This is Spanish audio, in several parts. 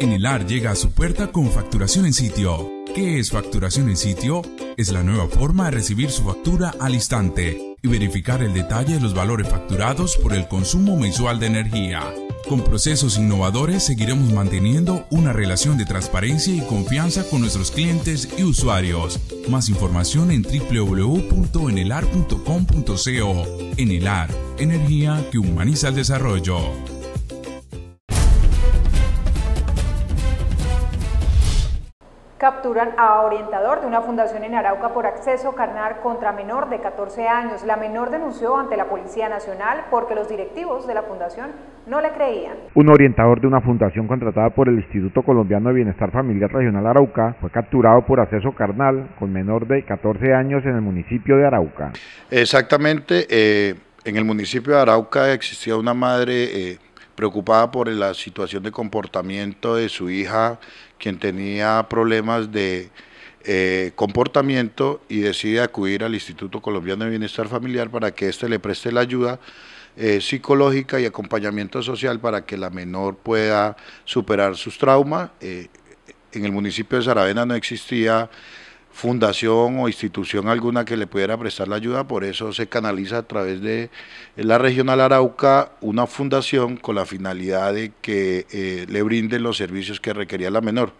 Enelar llega a su puerta con facturación en sitio. ¿Qué es facturación en sitio? Es la nueva forma de recibir su factura al instante y verificar el detalle de los valores facturados por el consumo mensual de energía. Con procesos innovadores seguiremos manteniendo una relación de transparencia y confianza con nuestros clientes y usuarios. Más información en www.enelar.com.co. Enelar, energía que humaniza el desarrollo. Capturan a orientador de una fundación en Arauca por acceso carnal contra menor de 14 años. La menor denunció ante la Policía Nacional porque los directivos de la fundación no le creían. Un orientador de una fundación contratada por el Instituto Colombiano de Bienestar Familiar Regional Arauca fue capturado por acceso carnal con menor de 14 años en el municipio de Arauca. Exactamente, eh, en el municipio de Arauca existía una madre... Eh, preocupada por la situación de comportamiento de su hija, quien tenía problemas de eh, comportamiento y decide acudir al Instituto Colombiano de Bienestar Familiar para que éste le preste la ayuda eh, psicológica y acompañamiento social para que la menor pueda superar sus traumas. Eh, en el municipio de Saravena no existía fundación o institución alguna que le pudiera prestar la ayuda, por eso se canaliza a través de la Regional Arauca una fundación con la finalidad de que eh, le brinden los servicios que requería la menor.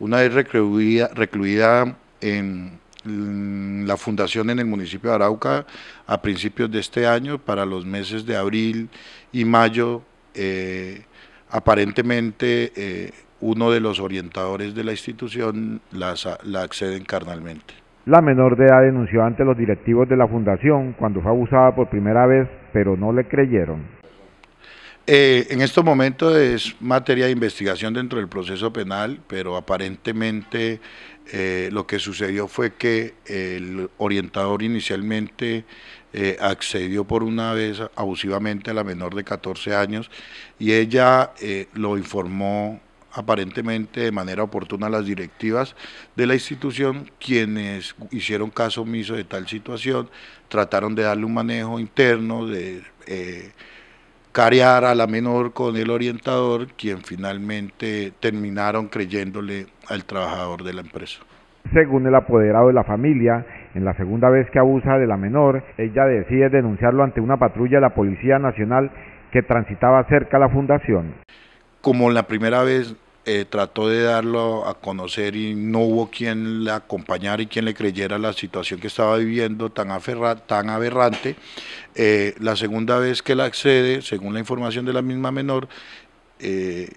Una vez recluida, recluida en, la fundación en el municipio de Arauca a principios de este año, para los meses de abril y mayo, eh, aparentemente... Eh, uno de los orientadores de la institución la acceden carnalmente. La menor de edad denunció ante los directivos de la fundación cuando fue abusada por primera vez, pero no le creyeron. Eh, en estos momentos es materia de investigación dentro del proceso penal, pero aparentemente eh, lo que sucedió fue que el orientador inicialmente eh, accedió por una vez abusivamente a la menor de 14 años y ella lo informó aparentemente de manera oportuna las directivas de la institución, quienes hicieron caso omiso de tal situación, trataron de darle un manejo interno, de eh, carear a la menor con el orientador, quien finalmente terminaron creyéndole al trabajador de la empresa. Según el apoderado de la familia, en la segunda vez que abusa de la menor, ella decide denunciarlo ante una patrulla de la Policía Nacional que transitaba cerca a la fundación. Como la primera vez eh, trató de darlo a conocer y no hubo quien le acompañara y quien le creyera la situación que estaba viviendo tan, tan aberrante. Eh, la segunda vez que la accede, según la información de la misma menor, eh,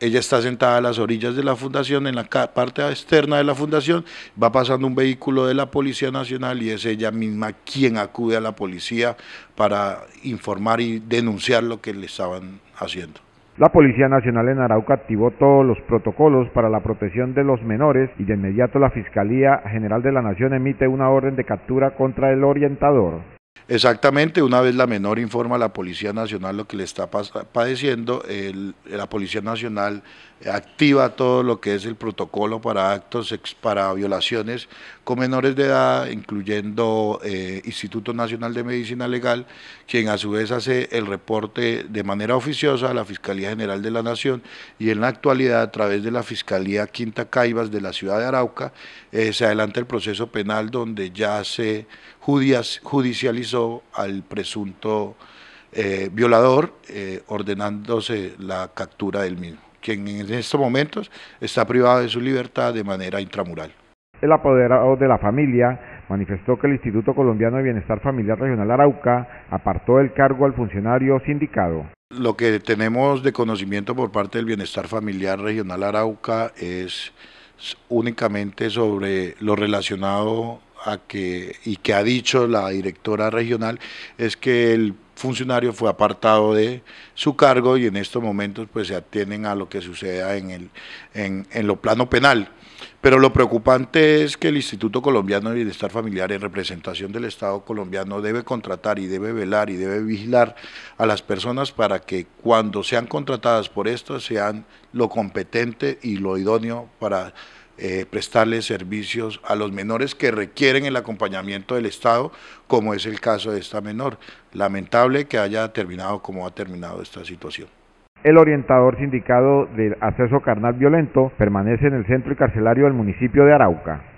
ella está sentada a las orillas de la fundación, en la parte externa de la fundación, va pasando un vehículo de la Policía Nacional y es ella misma quien acude a la policía para informar y denunciar lo que le estaban haciendo. La Policía Nacional en Arauca activó todos los protocolos para la protección de los menores y de inmediato la Fiscalía General de la Nación emite una orden de captura contra el orientador. Exactamente, una vez la menor informa a la Policía Nacional lo que le está padeciendo, la Policía Nacional activa todo lo que es el protocolo para actos, para violaciones con menores de edad, incluyendo eh, Instituto Nacional de Medicina Legal, quien a su vez hace el reporte de manera oficiosa a la Fiscalía General de la Nación y en la actualidad a través de la Fiscalía Quinta Caibas de la ciudad de Arauca eh, se adelanta el proceso penal donde ya se judicializó al presunto eh, violador ordenándose la captura del mismo quien en estos momentos está privado de su libertad de manera intramural. El apoderado de la familia manifestó que el Instituto Colombiano de Bienestar Familiar Regional Arauca apartó el cargo al funcionario sindicado. Lo que tenemos de conocimiento por parte del Bienestar Familiar Regional Arauca es únicamente sobre lo relacionado que, y que ha dicho la directora regional es que el funcionario fue apartado de su cargo y en estos momentos pues se atienden a lo que suceda en, el, en, en lo plano penal. Pero lo preocupante es que el Instituto Colombiano de Bienestar Familiar en representación del Estado colombiano debe contratar y debe velar y debe vigilar a las personas para que cuando sean contratadas por esto sean lo competente y lo idóneo para eh, prestarle servicios a los menores que requieren el acompañamiento del Estado, como es el caso de esta menor. Lamentable que haya terminado como ha terminado esta situación. El orientador sindicado del acceso carnal violento permanece en el centro y carcelario del municipio de Arauca.